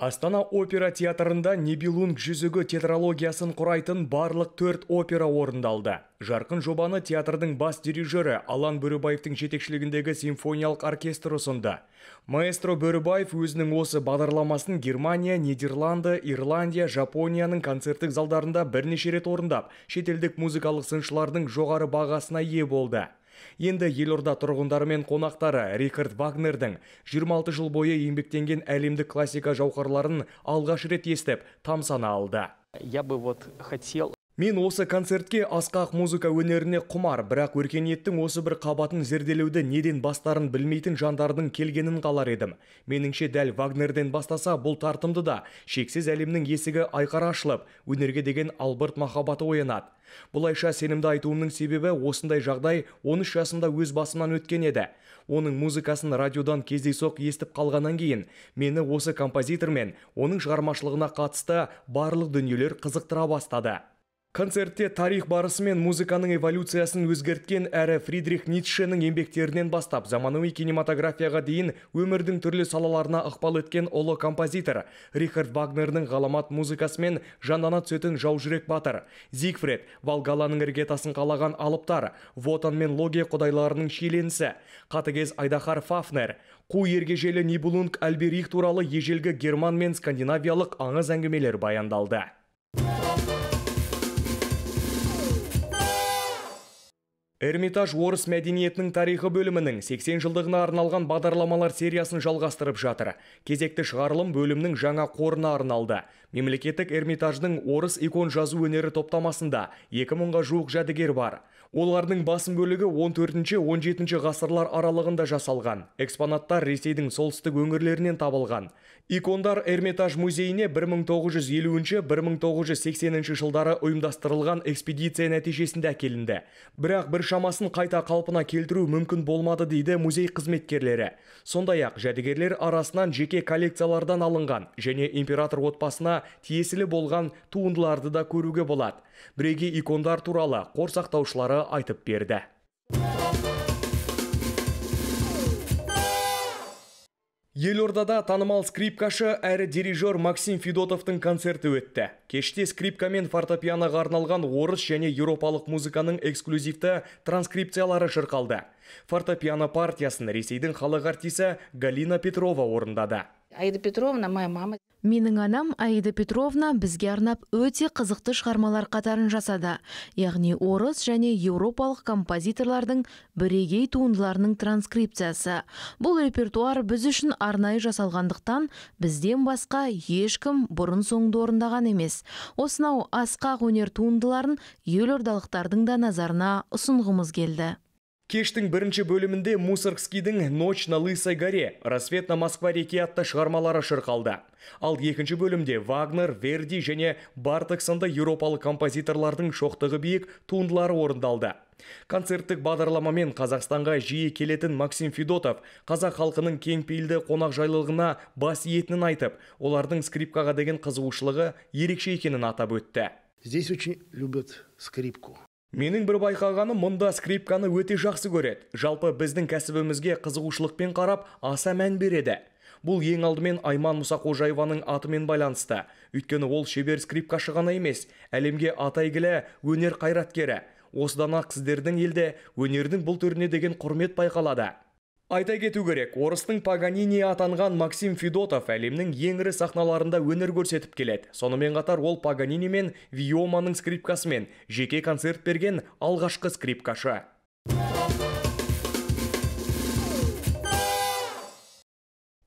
астана опера театрында Небилунг жүзігі тетралогиясын құрайтын барлық төрт опера орындалды жарқын жобаны театрдың бас дирижері алан бөрібаевтың жетекшілігіндегі симфониялық оркестр ұсынды маэстро бөрібаев өзінің осы бағдарламасын германия нидерланды ирландия жапонияның концерттік залдарында бірнеше рет орындап шетелдік музыкалық сыншылардың жоғары бағасына ие болды енді елорда тұрғындары мен қонақтары Рикард вагнердің 26 жыл бойы еңбектенген әлемдік классика жауқарларын алғаш рет естіп тамсана алды я бы вот хотел Мен осы концертке асқақ музыка өнеріне құмар, бірақ өркениеттің осы бір қабатын зерделеуді неден бастарын білмейтін жандардың келгенін қалар едім. Меніңше дәл Вагнерден бастаса бұл тартымды да шексіз әлемнің есігі айқара ашылып, өнерге деген албырт махаббаты оянады. Бұлайша сенімді айтуымның себебі осындай жағдай 13 жасында өз басымнан өткен еді. Оның музыкасын радиодан кездейсоқ естіп қалғаннан кейін мені осы композитор оның шығармашылығына қатысты барлық дүниелер қызықтыра бастады концертте тарих барысы мен музыканың эволюциясын өзгерткен әрі фридрих ницшенің еңбектерінен бастап заманауи кинематографияға дейін өмірдің түрлі салаларына ықпал еткен ұлы композитор рихард вагнердің ғаламат музыкасымен жандана түсетін жаужүрек батыр зигфред валгаланың іргетасын қалаған алыптар вотан мен логия құдайларының шиеленісі қатыгез айдаһар фафнер қу ергежелі нибулунг альберих туралы ежелгі герман мен скандинавиялық аңыз әңгімелер баяндалды Эрмитаж орыс мәдениетінің тарихы бөлімінің 80 жылдығына арналған бағдарламалар сериясын жалғастырып жатыр. Кезекті шығарылым бөлімнің жаңа қорына арналды. Мемлекеттік Эрмитаждың орыс икон жазу өнері топтамасында 2000-ға жуық жәдігер бар. Олардың басым бөлігі 14-17 ғасырлар аралығында жасалған. Экспонаттар Ресейдің солстық өңірлерінен табылған. Икондар Эрметаж музейіне 1950-1980 жылдары ұйымдастырылған экспедиция нәтижесінде әкелінді. Бірақ бір шамасын қайта қалпына келтіру мүмкін болмады дейді музей қызметкерлері. Сондай-ақ жәдігерлер арасынан жеке коллекциялардан алынған және император отбасына тиесілі болған туындыларды да көруге болады бірегей икондар туралы қор сақтаушылары айтып берді елордада танымал скрипкашы әрі дирижер максим федотовтың концерті өтті кеште скрипка мен фортепианоға арналған орыс және еуропалық музыканың эксклюзивті транскрипциялары шырқалды фортепиано партиясын ресейдің халық артисі галина петрова орындады аида петровна моя мама менің анам аида петровна бізге арнап өте қызықты шығармалар қатарын жасады яғни орыс және еуропалық композиторлардың бірегей туындыларының транскрипциясы бұл репертуар біз үшін арнайы жасалғандықтан бізден басқа ешкім бұрын соңды орындаған емес осынау асқақ өнер туындыларын елордалықтардың да назарына ұсынғымыз келді кештің бірінші бөлімінде мусоргскийдің ночь на лысой горе рассвет на москва реке атты шығармалары шырқалды ал екінші бөлімде вагнер верди және барток сынды композиторлардың шоқтығы биік туындылары орындалды концерттік бағдарламамен қазақстанға жиі келетін максим федотов қазақ халқының кеңпейілді қонақжайлылығына бас иетінін айтып олардың скрипкаға деген қызығушылығы ерекше екенін атап өтті здесь очень любят скрипку Менің бір байқағаным мұнда скрипканы өте жақсы көреді. Жалпы біздің кәсібімізге қызығушылықпен қарап аса мән береді. Бұл ең алдымен Айман Мұсақожаеваның атымен байланысты. Өйткені ол шебер скрипкашы ғана емес, әлемге атайгілі өнер қайраткері. Осыдан ақ сіздердің елде өнердің бұл түріне деген құрмет байқалады. Айта кету керек, орыстың Паганини атанған Максим Федотов әлемнің ең ірі сахналарында өнер көрсетіп келеді. Сонымен қатар ол Паганини мен Виоманың скрипкасымен жеке концерт берген алғашқы скрипкашы.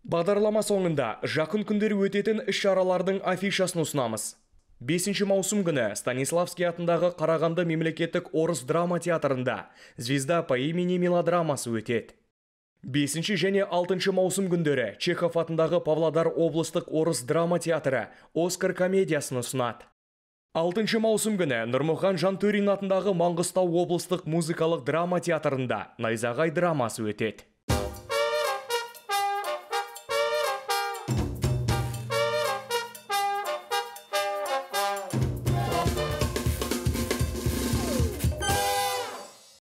Бағдарлама соңында жақын күндері өтетін іс-шаралардың афишасын ұсынамыз. 5 маусым күні Станиславский атындағы Қарағанды мемлекеттік орыс драма театрында «Звезда по имени» мелодрамасы өтеді. Бесінші және 6 маусым күндері Чехов атындағы Павлодар облыстық орыс драма театры Оскар комедиясын ұсынады. 6 маусым күні Нұрмұхан Жантөрин атындағы Маңғыстау облыстық музыкалық драма театрында Найзағай драмасы өтеді.